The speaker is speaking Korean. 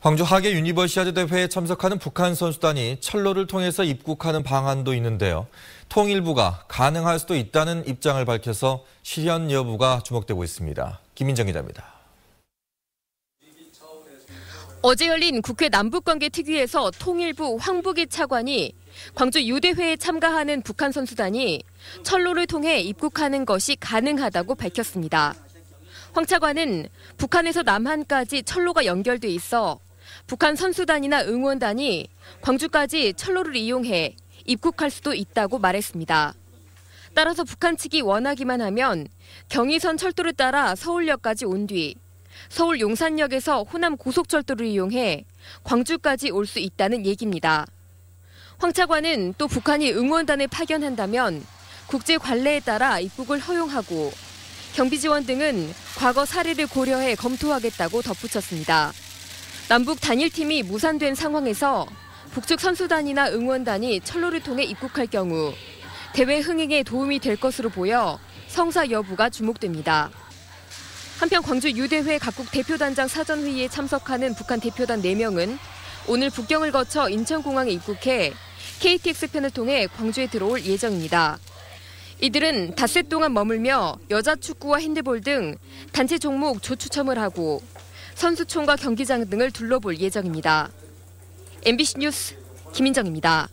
광주 하계 유니버시아드 대회에 참석하는 북한 선수단이 철로를 통해서 입국하는 방안도 있는데요. 통일부가 가능할 수도 있다는 입장을 밝혀서 실현 여부가 주목되고 있습니다. 김민정 기자입니다. 어제 열린 국회 남북관계 특위에서 통일부 황부기 차관이 광주 유대회에 참가하는 북한 선수단이 철로를 통해 입국하는 것이 가능하다고 밝혔습니다. 황 차관은 북한에서 남한까지 철로가 연결돼 있어 북한 선수단이나 응원단이 광주까지 철로를 이용해 입국할 수도 있다고 말했습니다. 따라서 북한 측이 원하기만 하면 경의선 철도를 따라 서울역까지 온 뒤 서울 용산역에서 호남 고속철도를 이용해 광주까지 올 수 있다는 얘기입니다. 황 차관은 또 북한이 응원단을 파견한다면 국제 관례에 따라 입국을 허용하고 경비 지원 등은 과거 사례를 고려해 검토하겠다고 덧붙였습니다. 남북 단일팀이 무산된 상황에서 북측 선수단이나 응원단이 철로를 통해 입국할 경우 대회 흥행에 도움이 될 것으로 보여 성사 여부가 주목됩니다. 한편 광주 유대회 각국 대표단장 사전회의에 참석하는 북한 대표단 4명은 오늘 북경을 거쳐 인천공항에 입국해 KTX 편을 통해 광주에 들어올 예정입니다. 이들은 닷새 동안 머물며 여자 축구와 핸드볼 등 단체 종목 조추첨을 하고 선수촌과 경기장 등을 둘러볼 예정입니다. MBC 뉴스 김인정입니다.